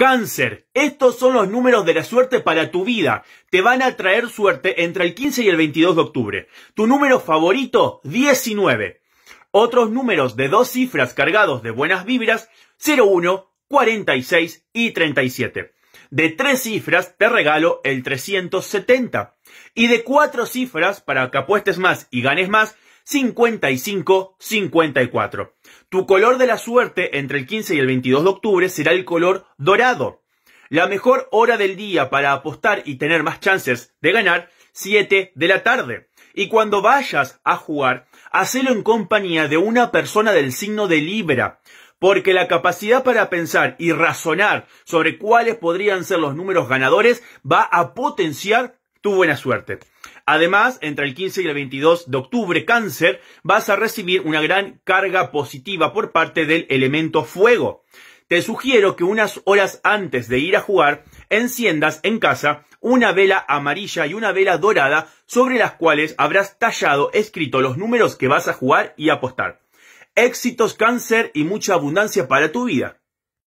Cáncer, estos son los números de la suerte para tu vida. Te van a traer suerte entre el 15 y el 22 de octubre. Tu número favorito, 19. Otros números de dos cifras cargados de buenas vibras, 01, 46 y 37. De tres cifras te regalo el 370. Y de cuatro cifras, para que apuestes más y ganes más, 55-54. Tu color de la suerte entre el 15 y el 22 de octubre será el color dorado. La mejor hora del día para apostar y tener más chances de ganar, 7 de la tarde. Y cuando vayas a jugar, hacelo en compañía de una persona del signo de Libra, porque la capacidad para pensar y razonar sobre cuáles podrían ser los números ganadores va a potenciar tu buena suerte. Además, entre el 15 y el 22 de octubre, cáncer, vas a recibir una gran carga positiva por parte del elemento fuego. Te sugiero que unas horas antes de ir a jugar, enciendas en casa una vela amarilla y una vela dorada sobre las cuales habrás tallado escrito los números que vas a jugar y apostar. Éxitos, cáncer y mucha abundancia para tu vida.